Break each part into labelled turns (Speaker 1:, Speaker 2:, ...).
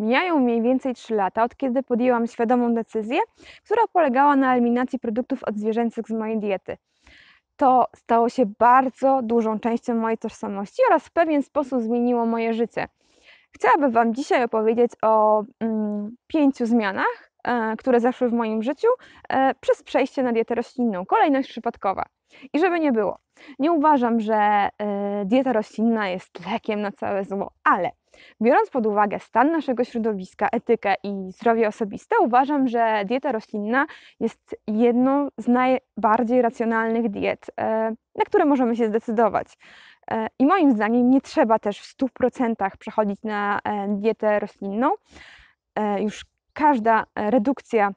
Speaker 1: Mijają mniej więcej 3 lata, od kiedy podjęłam świadomą decyzję, która polegała na eliminacji produktów odzwierzęcych z mojej diety. To stało się bardzo dużą częścią mojej tożsamości oraz w pewien sposób zmieniło moje życie. Chciałabym Wam dzisiaj opowiedzieć o mm, pięciu zmianach, e, które zaszły w moim życiu e, przez przejście na dietę roślinną. Kolejność przypadkowa. I żeby nie było, nie uważam, że e, dieta roślinna jest lekiem na całe zło, ale biorąc pod uwagę stan naszego środowiska, etykę i zdrowie osobiste, uważam, że dieta roślinna jest jedną z najbardziej racjonalnych diet, e, na które możemy się zdecydować. E, I moim zdaniem nie trzeba też w 100% przechodzić na dietę roślinną. Już każda redukcja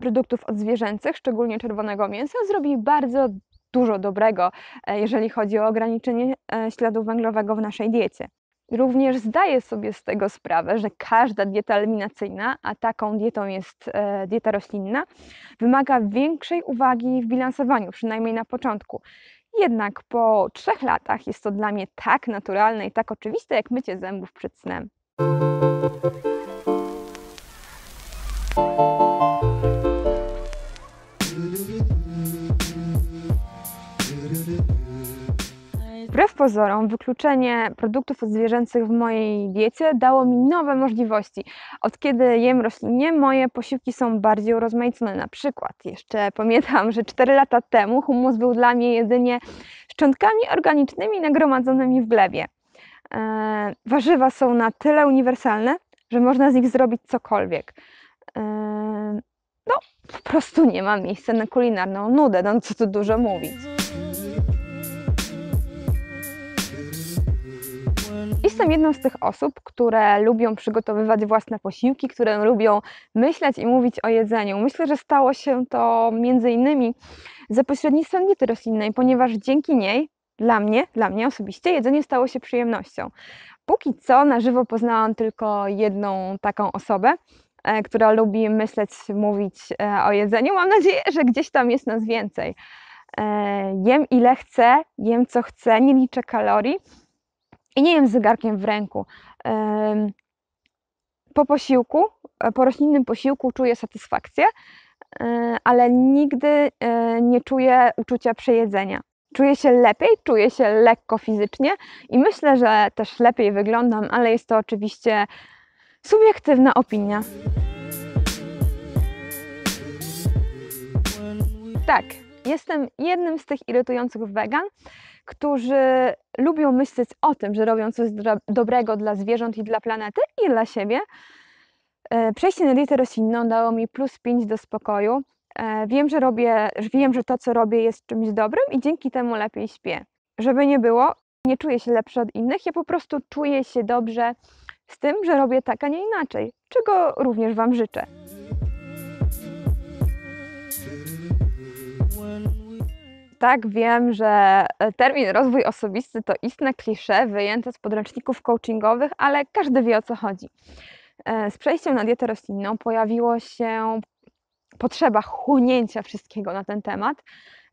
Speaker 1: produktów odzwierzęcych, szczególnie czerwonego mięsa, zrobi bardzo dużo dobrego, e, jeżeli chodzi o ograniczenie e, śladu węglowego w naszej diecie. Również zdaję sobie z tego sprawę, że każda dieta eliminacyjna, a taką dietą jest e, dieta roślinna, wymaga większej uwagi w bilansowaniu, przynajmniej na początku. Jednak po trzech latach jest to dla mnie tak naturalne i tak oczywiste, jak mycie zębów przed snem. Wbrew pozorom, wykluczenie produktów zwierzęcych w mojej diecie dało mi nowe możliwości. Od kiedy jem roślinie, moje posiłki są bardziej urozmaicone. Na przykład, jeszcze pamiętam, że 4 lata temu humus był dla mnie jedynie szczątkami organicznymi nagromadzonymi w glebie. Eee, warzywa są na tyle uniwersalne, że można z nich zrobić cokolwiek. Eee, no, po prostu nie ma miejsca na kulinarną nudę, no co tu dużo mówi. jestem jedną z tych osób, które lubią przygotowywać własne posiłki, które lubią myśleć i mówić o jedzeniu. Myślę, że stało się to między innymi za pośrednictwem diety roślinnej, ponieważ dzięki niej dla mnie, dla mnie osobiście, jedzenie stało się przyjemnością. Póki co na żywo poznałam tylko jedną taką osobę, e, która lubi myśleć, mówić e, o jedzeniu. Mam nadzieję, że gdzieś tam jest nas więcej. E, jem ile chcę, jem co chcę, nie liczę kalorii i nie jem z zegarkiem w ręku. Po posiłku, e, po roślinnym posiłku czuję satysfakcję, e, ale nigdy e, nie czuję uczucia przejedzenia. Czuję się lepiej, czuję się lekko fizycznie i myślę, że też lepiej wyglądam, ale jest to oczywiście subiektywna opinia. Tak, jestem jednym z tych irytujących wegan którzy lubią myśleć o tym, że robią coś dobrego dla zwierząt i dla planety i dla siebie. E, przejście na dietę roślinną dało mi plus 5 do spokoju. E, wiem, że robię, wiem, że to, co robię, jest czymś dobrym i dzięki temu lepiej śpię. Żeby nie było, nie czuję się lepsza od innych, ja po prostu czuję się dobrze z tym, że robię tak, a nie inaczej, czego również Wam życzę. tak wiem, że e, termin rozwój osobisty to istne klisze wyjęte z podręczników coachingowych, ale każdy wie o co chodzi. E, z przejściem na dietę roślinną pojawiło się potrzeba chłonięcia wszystkiego na ten temat,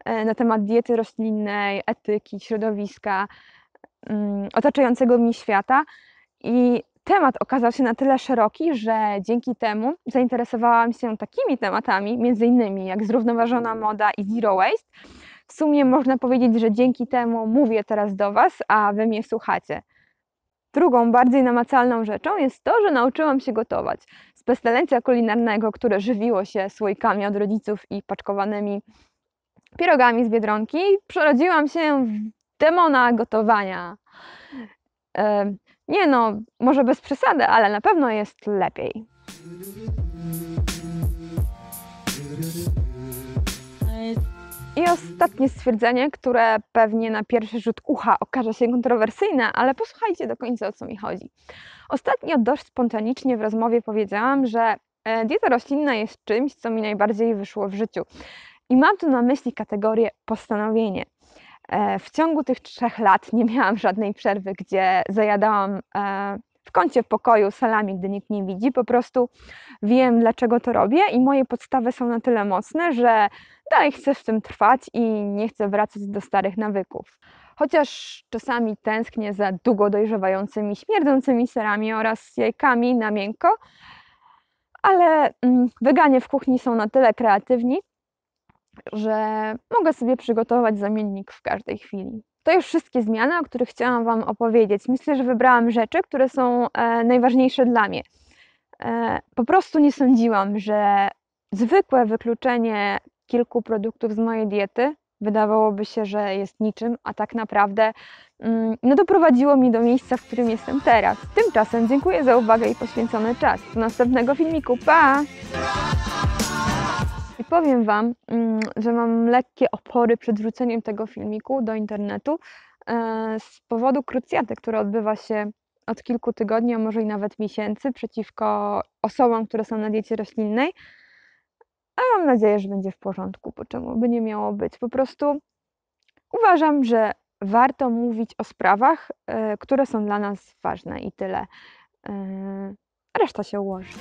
Speaker 1: e, na temat diety roślinnej, etyki, środowiska, mm, otaczającego mnie świata. I temat okazał się na tyle szeroki, że dzięki temu zainteresowałam się takimi tematami, między innymi jak zrównoważona moda i zero waste, w sumie można powiedzieć, że dzięki temu mówię teraz do Was, a Wy mnie słuchacie. Drugą, bardziej namacalną rzeczą jest to, że nauczyłam się gotować. Z pestelencja kulinarnego, które żywiło się słoikami od rodziców i paczkowanymi pierogami z Biedronki, przerodziłam się w demona gotowania. E, nie no, może bez przesady, ale na pewno jest lepiej. I ostatnie stwierdzenie, które pewnie na pierwszy rzut ucha okaże się kontrowersyjne, ale posłuchajcie do końca o co mi chodzi. Ostatnio dość spontanicznie w rozmowie powiedziałam, że e, dieta roślinna jest czymś, co mi najbardziej wyszło w życiu. I mam tu na myśli kategorię postanowienie. E, w ciągu tych trzech lat nie miałam żadnej przerwy, gdzie zajadałam e, w kącie pokoju, salami, gdy nikt nie widzi. Po prostu wiem, dlaczego to robię i moje podstawy są na tyle mocne, że dalej chcę w tym trwać i nie chcę wracać do starych nawyków. Chociaż czasami tęsknię za długo dojrzewającymi, śmierdzącymi serami oraz jajkami na miękko, ale mm, weganie w kuchni są na tyle kreatywni, że mogę sobie przygotować zamiennik w każdej chwili. To już wszystkie zmiany, o których chciałam Wam opowiedzieć. Myślę, że wybrałam rzeczy, które są e, najważniejsze dla mnie. E, po prostu nie sądziłam, że zwykłe wykluczenie kilku produktów z mojej diety wydawałoby się, że jest niczym, a tak naprawdę mm, no, doprowadziło mi do miejsca, w którym jestem teraz. Tymczasem dziękuję za uwagę i poświęcony czas. Do następnego filmiku. Pa! powiem Wam, mm, że mam lekkie opory przed wrzuceniem tego filmiku do internetu e, z powodu krucjaty, która odbywa się od kilku tygodni, a może i nawet miesięcy, przeciwko osobom, które są na diecie roślinnej. A mam nadzieję, że będzie w porządku, Po czemu by nie miało być. Po prostu uważam, że warto mówić o sprawach, e, które są dla nas ważne i tyle. E, reszta się ułoży.